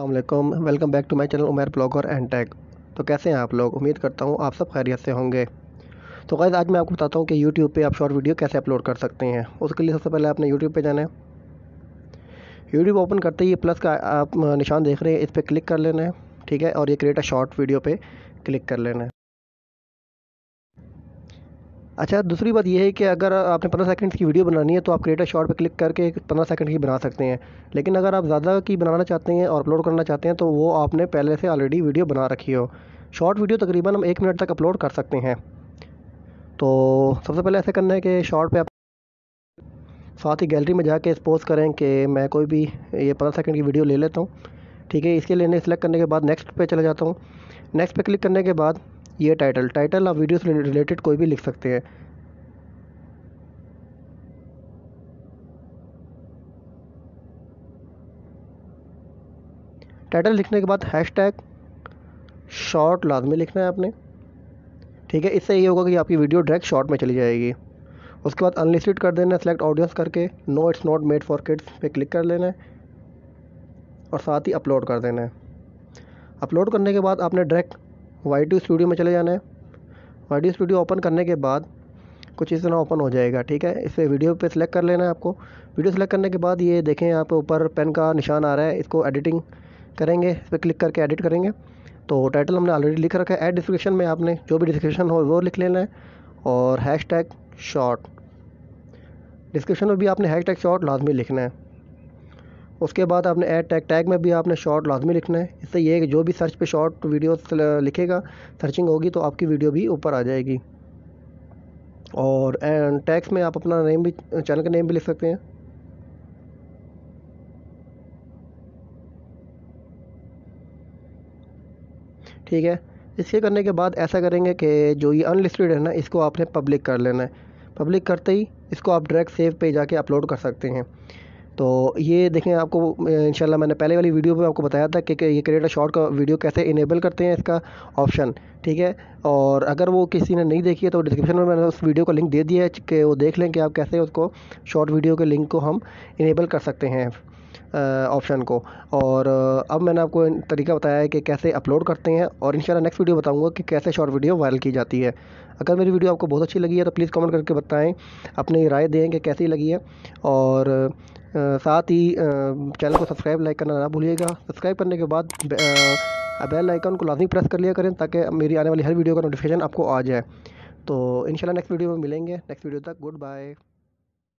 अल्लाम welcome back to my channel Umer blogger and tag तो कैसे हैं आप लोग उम्मीद करता हूँ आप सब खैरियत से होंगे तो गैज़ आज मैं आपको बताता हूँ कि यूट्यूब पे आप शॉर्ट वीडियो कैसे अपलोड कर सकते हैं उसके लिए सबसे पहले आपने यूट्यूब पे जाना है यूट्यूब ओपन करते ही प्लस का आप निशान देख रहे हैं इस पर क्लिक कर लेना है ठीक है और ये क्रिएट अ शॉर्ट वीडियो पर क्लिक कर लेना है अच्छा दूसरी बात यह है कि अगर आपने पंद्रह सेकंड्स की वीडियो बनानी है तो आप क्रिएटर शॉर्ट पर क्लिक करके पंद्रह सेकंड की बना सकते हैं लेकिन अगर आप ज़्यादा की बनाना चाहते हैं और अपलोड करना चाहते हैं तो वो आपने पहले से ऑलरेडी वीडियो बना रखी हो शॉर्ट वीडियो तकरीबन हम एक मिनट तक अपलोड कर सकते हैं तो सबसे पहले ऐसा करना है कि शॉर्ट पर आप साथ ही गैलरी में जाके एक्सपोज करें कि मैं कोई भी ये पंद्रह सेकेंड की वीडियो ले लेता हूँ ठीक है इसके इन्हें सेलेक्ट करने के बाद नेक्स्ट पर चला जाता हूँ नेक्स्ट पर क्लिक करने के बाद ये टाइटल टाइटल आप वीडियो से रिलेटेड कोई भी लिख सकते हैं टाइटल लिखने के बाद हैश टैग शॉर्ट लाजमी लिखना है आपने ठीक है इससे ये होगा कि आपकी वीडियो डायरेक्ट शॉर्ट में चली जाएगी उसके बाद अनलिस्टेड कर देना है सेलेक्ट ऑडियंस करके no it's not made for kids पे क्लिक कर लेना है और साथ ही अपलोड कर देना है अपलोड करने के बाद आपने डायरेक्ट वाई टू स्टूडियो में चले जाना है वाई टू स्टूडियो ओपन करने के बाद कुछ इस तरह ओपन हो जाएगा ठीक है इसे वीडियो पे सेलेक्ट कर लेना है आपको वीडियो सेलेक्ट करने के बाद ये देखें यहाँ पे ऊपर पेन का निशान आ रहा है इसको एडिटिंग करेंगे इस पर क्लिक करके एडिट करेंगे तो टाइटल हमने ऑलरेडी लिख रखा है एड डिस्क्रिप्शन में आपने जो भी डिस्क्रिप्शन हो वो लिख लेना है और हैश टैग शॉर्ट डिस्क्रिप्शन में भी आपने हैश टैग शॉर्ट लाजमी लिखना है उसके बाद आपने एड टैग टैग में भी आपने शॉर्ट लाजमी लिखना है इससे ये कि जो भी सर्च पे शॉर्ट वीडियो लिखेगा सर्चिंग होगी तो आपकी वीडियो भी ऊपर आ जाएगी और टैग्स टैक्स में आप अपना नेम भी चैनल का नेम भी लिख सकते हैं ठीक है इसके करने के बाद ऐसा करेंगे कि जो ये अनलिस्टेड है ना इसको आपने पब्लिक कर लेना है पब्लिक करते ही इसको आप डायरेक्ट सेव पे जाके अपलोड कर सकते हैं तो ये देखें आपको इंशाल्लाह मैंने पहले वाली वीडियो में आपको बताया था कि ये क्रिएट शॉर्ट का वीडियो कैसे इनेबल करते हैं इसका ऑप्शन ठीक है और अगर वो किसी ने नहीं देखी है तो डिस्क्रिप्शन में मैंने उस वीडियो का लिंक दे दिया है कि वो देख लें कि आप कैसे उसको शॉर्ट वीडियो के लिंक को हम इनेबल कर सकते हैं ऑप्शन को और अब मैंने आपको तरीका बताया है कि कैसे अपलोड करते हैं और इंशाल्लाह नेक्स्ट वीडियो बताऊंगा कि कैसे शॉर्ट वीडियो वायरल की जाती है अगर मेरी वीडियो आपको बहुत अच्छी लगी है तो प्लीज़ कमेंट करके बताएं अपनी राय दें कि कैसी लगी है और साथ ही चैनल को सब्सक्राइब लाइक करना ना भूलिएगा सब्सक्राइब करने के बाद बेल आइकन को लाजमी प्रेस कर लिया करें ताकि मेरी आने वाली हर वीडियो का नोटिफिकेशन आपको आ जाए तो इंशाल्लाह नेक्स्ट वीडियो में मिलेंगे नेक्स्ट वीडियो तक गुड बाय